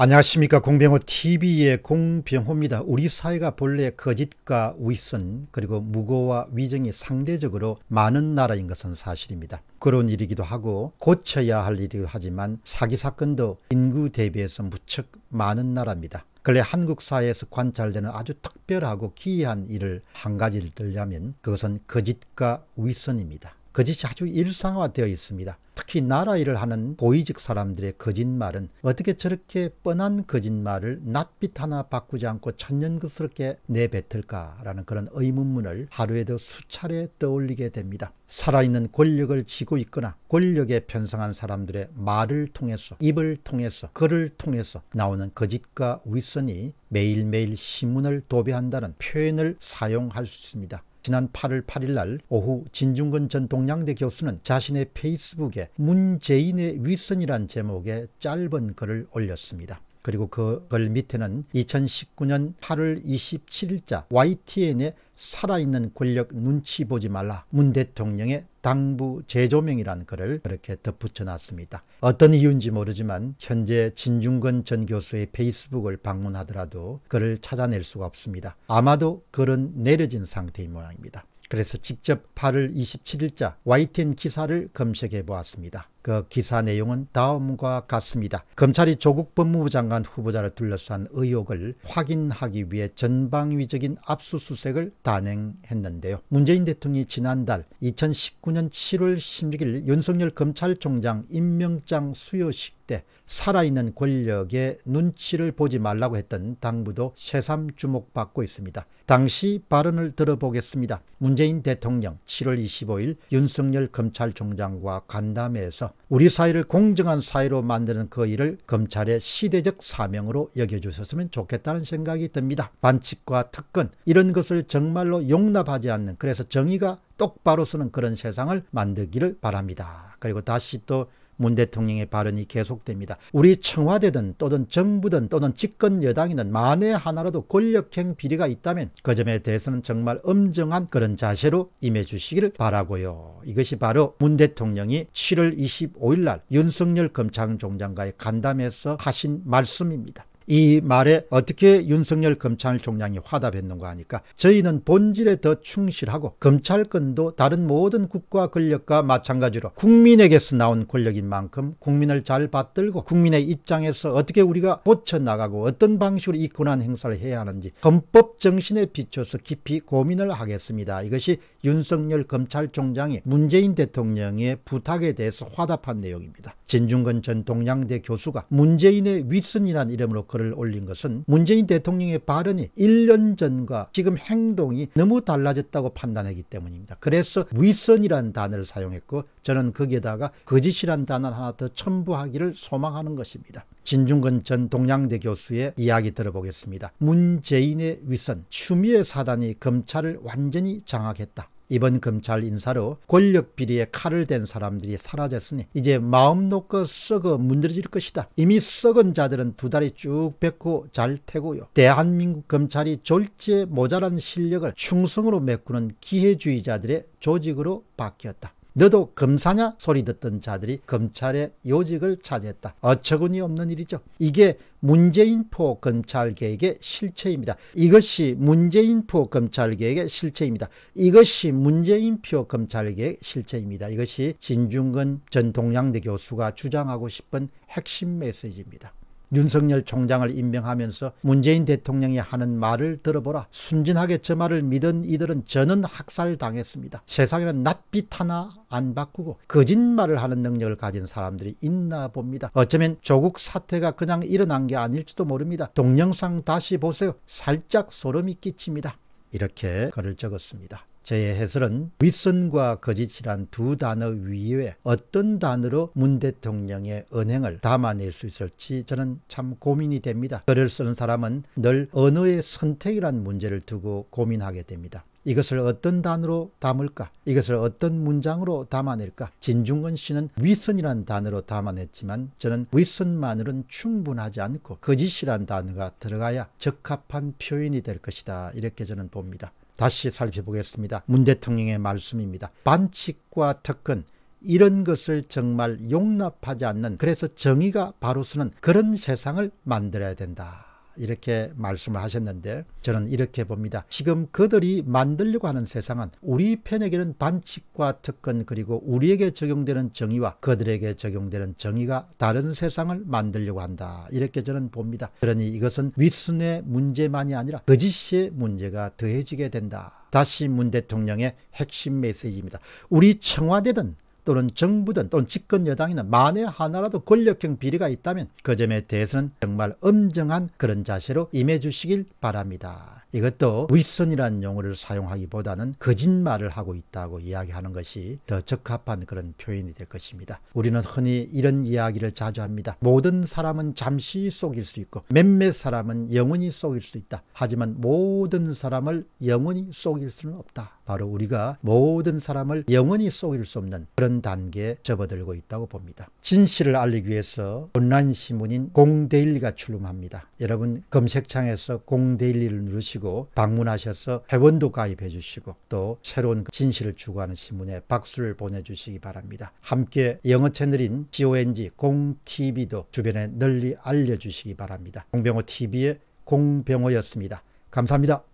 안녕하십니까 공병호 TV의 공병호입니다. 우리 사회가 본래 거짓과 위선 그리고 무고와 위정이 상대적으로 많은 나라인 것은 사실입니다. 그런 일이기도 하고 고쳐야 할 일이기도 하지만 사기 사건도 인구 대비해서 무척 많은 나라입니다. 근래 한국 사회에서 관찰되는 아주 특별하고 기이한 일을 한 가지를 들자면 그것은 거짓과 위선입니다. 거짓이 아주 일상화되어 있습니다. 특히 나라 일을 하는 고위직 사람들의 거짓말은 어떻게 저렇게 뻔한 거짓말을 낯빛 하나 바꾸지 않고 천연스럽게 내뱉을까라는 그런 의문문을 하루에도 수차례 떠올리게 됩니다. 살아있는 권력을 쥐고 있거나 권력에 편성한 사람들의 말을 통해서 입을 통해서 글을 통해서 나오는 거짓과 위선이 매일매일 신문을 도배한다는 표현을 사용할 수 있습니다. 지난 8월 8일 날 오후 진중근 전 동양대 교수는 자신의 페이스북에 문재인의 윗선이란 제목의 짧은 글을 올렸습니다. 그리고 그걸 밑에는 2019년 8월 27일자 YTN의 살아있는 권력 눈치 보지 말라 문 대통령의 당부 재조명이라는 글을 그렇게 덧붙여놨습니다. 어떤 이유인지 모르지만 현재 진중근전 교수의 페이스북을 방문하더라도 글을 찾아낼 수가 없습니다. 아마도 글은 내려진 상태인 모양입니다. 그래서 직접 8월 27일자 YTN 기사를 검색해 보았습니다. 그 기사 내용은 다음과 같습니다. 검찰이 조국 법무부 장관 후보자를 둘러싼 의혹을 확인하기 위해 전방위적인 압수수색을 단행했는데요. 문재인 대통령이 지난달 2019년 7월 16일 윤석열 검찰총장 임명장 수여식 때 살아있는 권력의 눈치를 보지 말라고 했던 당부도 새삼 주목받고 있습니다. 당시 발언을 들어보겠습니다. 문재인 대통령 7월 25일 윤석열 검찰총장과 간담회에서 우리 사회를 공정한 사회로 만드는 그 일을 검찰의 시대적 사명으로 여겨주셨으면 좋겠다는 생각이 듭니다. 반칙과 특권 이런 것을 정말로 용납하지 않는 그래서 정의가 똑바로 서는 그런 세상을 만들기를 바랍니다. 그리고 다시 또문 대통령의 발언이 계속됩니다. 우리 청와대든 또는 정부든 또는 집권 여당이든 만에 하나라도 권력행 비리가 있다면 그 점에 대해서는 정말 엄정한 그런 자세로 임해 주시기를 바라고요. 이것이 바로 문 대통령이 7월 25일 날 윤석열 검찰총장과의 간담회에서 하신 말씀입니다. 이 말에 어떻게 윤석열 검찰총장이 화답했는가 하니까 저희는 본질에 더 충실하고 검찰권도 다른 모든 국가 권력과 마찬가지로 국민에게서 나온 권력인 만큼 국민을 잘 받들고 국민의 입장에서 어떻게 우리가 고쳐나가고 어떤 방식으로 이 권한 행사를 해야 하는지 헌법 정신에 비춰서 깊이 고민을 하겠습니다. 이것이 윤석열 검찰총장이 문재인 대통령의 부탁에 대해서 화답한 내용입니다. 진중근 전 동양대 교수가 문재인의 윗선이란 이름으로 글을 올린 것은 문재인 대통령의 발언이 1년 전과 지금 행동이 너무 달라졌다고 판단하기 때문입니다. 그래서 위선이라는 단어를 사용했고 저는 거기에다가 거짓이란 단어 하나 더 첨부하기를 소망하는 것입니다. 진중근 전 동양대 교수의 이야기 들어보겠습니다. 문재인의 위선, 추미애 사단이 검찰을 완전히 장악했다. 이번 검찰 인사로 권력 비리에 칼을 댄 사람들이 사라졌으니 이제 마음 놓고 썩어 문드러질 것이다. 이미 썩은 자들은 두 다리 쭉 뱉고 잘 태고요. 대한민국 검찰이 졸지에 모자란 실력을 충성으로 메꾸는 기회주의자들의 조직으로 바뀌었다. 너도 검사냐 소리 듣던 자들이 검찰의 요직을 차지했다. 어처구니 없는 일이죠. 이게 문재인포 검찰개혁의 실체입니다. 이것이 문재인포 검찰개혁의 실체입니다. 이것이 문재인표 검찰개혁 실체입니다. 이것이 진중근 전 동양대 교수가 주장하고 싶은 핵심 메시지입니다. 윤석열 총장을 임명하면서 문재인 대통령이 하는 말을 들어보라. 순진하게 저 말을 믿은 이들은 저는 학살당했습니다. 세상에는 낯빛 하나 안 바꾸고 거짓말을 하는 능력을 가진 사람들이 있나 봅니다. 어쩌면 조국 사태가 그냥 일어난 게 아닐지도 모릅니다. 동영상 다시 보세요. 살짝 소름이 끼칩니다. 이렇게 글을 적었습니다. 저의 해설은 윗선과 거짓이란 두 단어 위에 어떤 단어로 문 대통령의 은행을 담아낼 수 있을지 저는 참 고민이 됩니다. 글을 쓰는 사람은 늘 언어의 선택이란 문제를 두고 고민하게 됩니다. 이것을 어떤 단어로 담을까? 이것을 어떤 문장으로 담아낼까? 진중근 씨는 위선이란 단어로 담아냈지만 저는 위선만으로는 충분하지 않고 거짓이란 단어가 들어가야 적합한 표현이 될 것이다. 이렇게 저는 봅니다. 다시 살펴보겠습니다. 문 대통령의 말씀입니다. 반칙과 특권 이런 것을 정말 용납하지 않는 그래서 정의가 바로 서는 그런 세상을 만들어야 된다. 이렇게 말씀을 하셨는데 저는 이렇게 봅니다. 지금 그들이 만들려고 하는 세상은 우리 편에게는 반칙과 특권 그리고 우리에게 적용되는 정의와 그들에게 적용되는 정의가 다른 세상을 만들려고 한다. 이렇게 저는 봅니다. 그러니 이것은 위순의 문제만이 아니라 거짓의 문제가 더해지게 된다. 다시 문 대통령의 핵심 메시지입니다. 우리 청와대든 또는 정부든 또는 집권 여당이나 만에 하나라도 권력형 비리가 있다면 그 점에 대해서는 정말 엄정한 그런 자세로 임해 주시길 바랍니다. 이것도 위선이라는 용어를 사용하기보다는 거짓말을 하고 있다고 이야기하는 것이 더 적합한 그런 표현이 될 것입니다. 우리는 흔히 이런 이야기를 자주 합니다. 모든 사람은 잠시 속일 수 있고 몇몇 사람은 영원히 속일 수 있다. 하지만 모든 사람을 영원히 속일 수는 없다. 바로 우리가 모든 사람을 영원히 속일 수 없는 그런 단계에 접어들고 있다고 봅니다. 진실을 알리기 위해서 온라인 신문인 공데일리가 출범합니다. 여러분 검색창에서 공데일리를 누르시고 주시고 방문하셔서 회원도 가입해 주시고 또 새로운 그 진실을 추구하는 신문에 박수를 보내주시기 바랍니다. 함께 영어 채널인 GONG 공TV도 주변에 널리 알려주시기 바랍니다. 공병호TV의 공병호였습니다. 감사합니다.